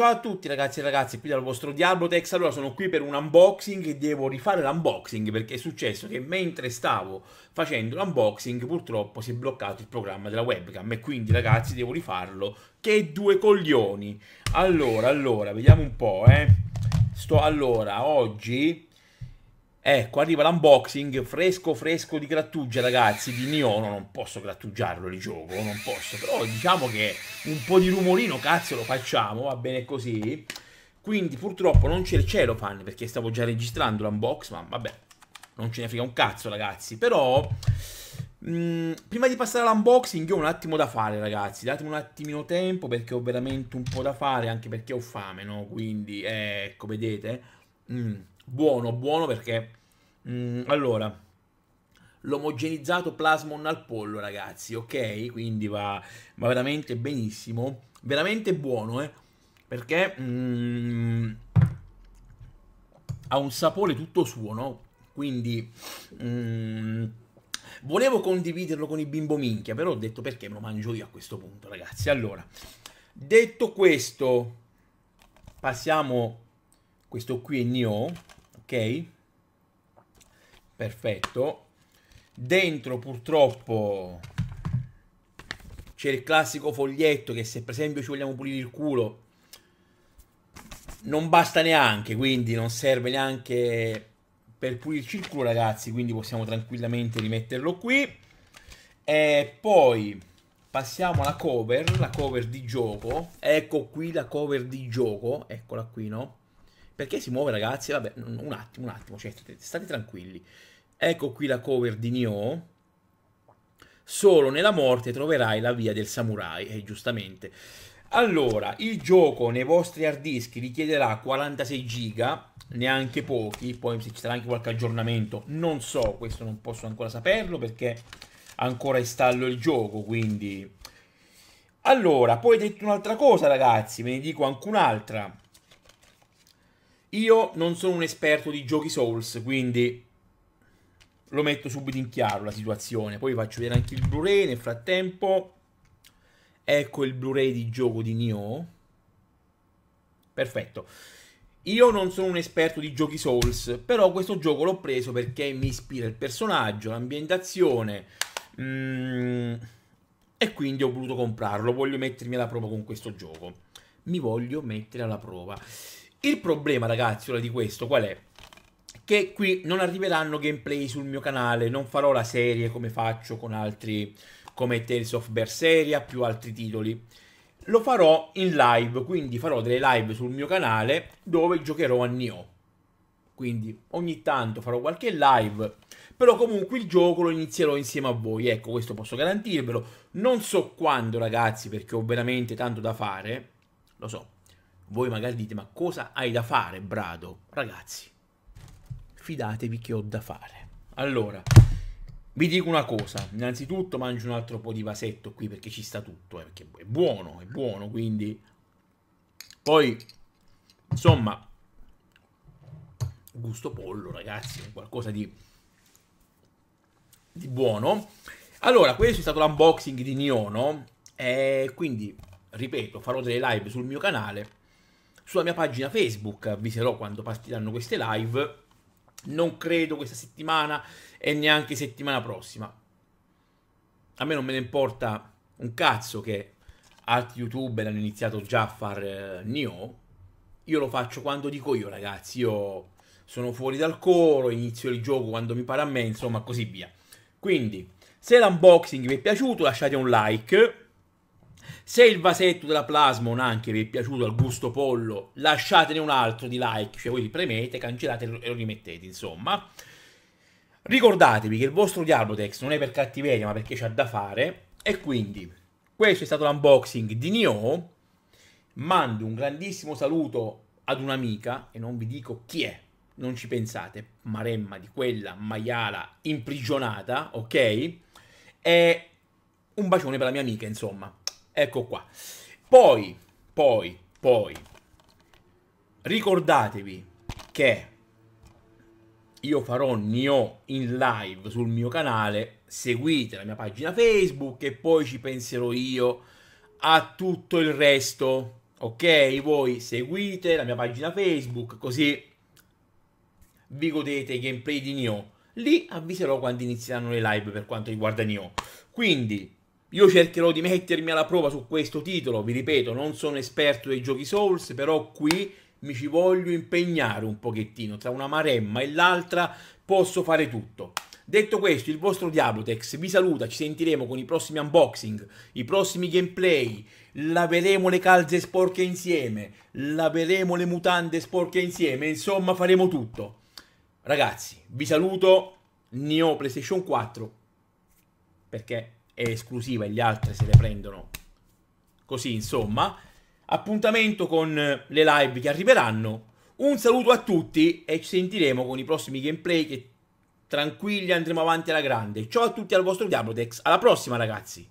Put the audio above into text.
Ciao a tutti ragazzi e ragazze, qui dal vostro Diablo Tex, allora sono qui per un unboxing e devo rifare l'unboxing perché è successo che mentre stavo facendo l'unboxing purtroppo si è bloccato il programma della webcam e quindi ragazzi devo rifarlo, che due coglioni! Allora, allora, vediamo un po' eh, sto allora, oggi Ecco, arriva l'unboxing fresco fresco di grattugia, ragazzi, di No, non posso grattugiarlo il gioco, non posso, però diciamo che un po' di rumorino, cazzo, lo facciamo, va bene così. Quindi purtroppo non c'è il cellophane perché stavo già registrando l'unbox, ma vabbè, non ce ne frega un cazzo, ragazzi, però... Mh, mm, prima di passare all'unboxing io ho un attimo da fare ragazzi Datemi un attimino tempo perché ho veramente un po' da fare Anche perché ho fame no? Quindi eh, ecco vedete mm Buono, buono perché... Mh, mm, allora l'omogenizzato plasmon al pollo, ragazzi, ok? Quindi va, va veramente benissimo, veramente buono, eh? Perché mm, ha un sapore tutto suo, no? Quindi mm, volevo condividerlo con i bimbo minchia, però ho detto perché me lo mangio io a questo punto, ragazzi. Allora, detto questo, passiamo questo qui è Nioh ok perfetto dentro purtroppo c'è il classico foglietto che se per esempio ci vogliamo pulire il culo non basta neanche quindi non serve neanche per pulirci il culo ragazzi quindi possiamo tranquillamente rimetterlo qui e poi passiamo alla cover la cover di gioco ecco qui la cover di gioco eccola qui no perché si muove, ragazzi? Vabbè, un attimo, un attimo, cioè, certo, state, state tranquilli. Ecco qui la cover di Nioh. Solo nella morte troverai la via del samurai, eh, giustamente. Allora, il gioco nei vostri hard disk richiederà 46 giga, neanche pochi, poi se ci sarà anche qualche aggiornamento, non so, questo non posso ancora saperlo perché ancora installo il gioco, quindi... Allora, poi ho detto un'altra cosa ragazzi, ve ne dico anche un'altra. Io non sono un esperto di giochi Souls, quindi lo metto subito in chiaro la situazione. Poi vi faccio vedere anche il Blu-ray nel frattempo. Ecco il Blu-ray di gioco di Nioh. Perfetto. Io non sono un esperto di giochi Souls, però questo gioco l'ho preso perché mi ispira il personaggio, l'ambientazione. Mm, e quindi ho voluto comprarlo. Voglio mettermi alla prova con questo gioco. Mi voglio mettere alla prova. Il problema, ragazzi, ora di questo qual è? Che qui non arriveranno gameplay sul mio canale, non farò la serie come faccio con altri, come Tales of Berseria, più altri titoli. Lo farò in live, quindi farò delle live sul mio canale dove giocherò a Nioh quindi ogni tanto farò qualche live, però comunque il gioco lo inizierò insieme a voi, ecco questo posso garantirvelo, non so quando ragazzi perché ho veramente tanto da fare, lo so, voi magari dite, ma cosa hai da fare, Brado? Ragazzi, fidatevi che ho da fare. Allora, vi dico una cosa, innanzitutto mangio un altro po' di vasetto qui perché ci sta tutto, eh, perché è buono, è buono, quindi... Poi, insomma, gusto pollo, ragazzi, qualcosa di, di buono. Allora, questo è stato l'unboxing di Niono, e quindi, ripeto, farò delle live sul mio canale sulla mia pagina Facebook avviserò quando partiranno queste live. Non credo questa settimana e neanche settimana prossima. A me non me ne importa un cazzo che altri youtuber hanno iniziato già a fare eh, Nioh. Io lo faccio quando dico io, ragazzi. Io sono fuori dal coro, inizio il gioco quando mi pare a me, insomma, così via. Quindi, se l'unboxing vi è piaciuto, lasciate un like. Se il vasetto della Plasmon anche vi è piaciuto al gusto pollo, lasciatene un altro di like, cioè voi li premete, cancellate e lo rimettete, insomma. Ricordatevi che il vostro Diablotex non è per cattiveria, ma perché c'ha da fare. E quindi, questo è stato l'unboxing di Nioh. Mando un grandissimo saluto ad un'amica, e non vi dico chi è, non ci pensate, maremma di quella maiala imprigionata, ok? E un bacione per la mia amica, insomma. Ecco qua. Poi, poi, poi, ricordatevi che io farò Nioh in live sul mio canale, seguite la mia pagina Facebook e poi ci penserò io a tutto il resto. Ok, voi seguite la mia pagina Facebook così vi godete i gameplay di Nioh. Lì avviserò quando inizieranno le live per quanto riguarda Nioh. Quindi io cercherò di mettermi alla prova su questo titolo, vi ripeto, non sono esperto dei giochi Souls, però qui mi ci voglio impegnare un pochettino, tra una maremma e l'altra posso fare tutto. Detto questo, il vostro Diablotex vi saluta, ci sentiremo con i prossimi unboxing, i prossimi gameplay, laveremo le calze sporche insieme, laveremo le mutande sporche insieme, insomma faremo tutto. Ragazzi, vi saluto, Neo PlayStation 4, perché è esclusiva e gli altri se le prendono così, insomma. Appuntamento con eh, le live che arriveranno. Un saluto a tutti e ci sentiremo con i prossimi gameplay che tranquilli andremo avanti alla grande. Ciao a tutti al vostro Diablo Dex. Alla prossima ragazzi.